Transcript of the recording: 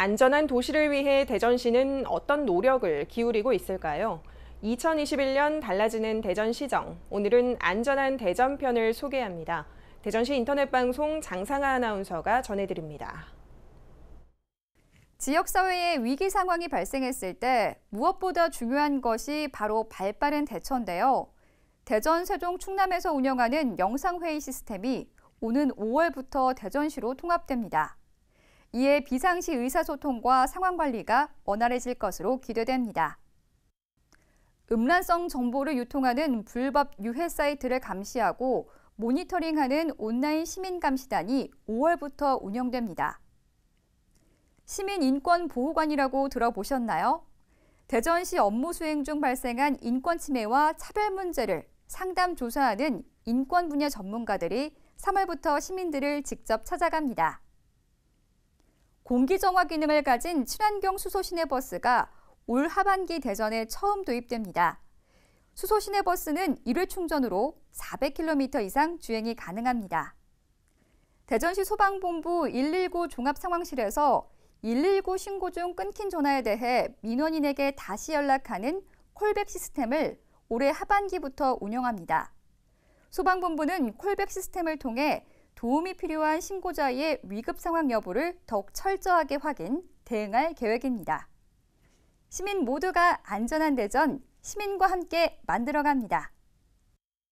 안전한 도시를 위해 대전시는 어떤 노력을 기울이고 있을까요? 2021년 달라지는 대전시정, 오늘은 안전한 대전편을 소개합니다. 대전시 인터넷방송 장상아 아나운서가 전해드립니다. 지역사회의 위기 상황이 발생했을 때 무엇보다 중요한 것이 바로 발빠른 대처인데요. 대전, 세종, 충남에서 운영하는 영상회의 시스템이 오는 5월부터 대전시로 통합됩니다. 이에 비상시 의사소통과 상황관리가 원활해질 것으로 기대됩니다. 음란성 정보를 유통하는 불법 유해 사이트를 감시하고 모니터링하는 온라인 시민감시단이 5월부터 운영됩니다. 시민인권보호관이라고 들어보셨나요? 대전시 업무 수행 중 발생한 인권 침해와 차별 문제를 상담 조사하는 인권 분야 전문가들이 3월부터 시민들을 직접 찾아갑니다. 공기정화 기능을 가진 친환경 수소 시내버스가 올 하반기 대전에 처음 도입됩니다. 수소 시내버스는 1회 충전으로 400km 이상 주행이 가능합니다. 대전시 소방본부 119 종합상황실에서 119 신고 중 끊긴 전화에 대해 민원인에게 다시 연락하는 콜백 시스템을 올해 하반기부터 운영합니다. 소방본부는 콜백 시스템을 통해 도움이 필요한 신고자의 위급 상황 여부를 더욱 철저하게 확인, 대응할 계획입니다. 시민 모두가 안전한 대전, 시민과 함께 만들어갑니다.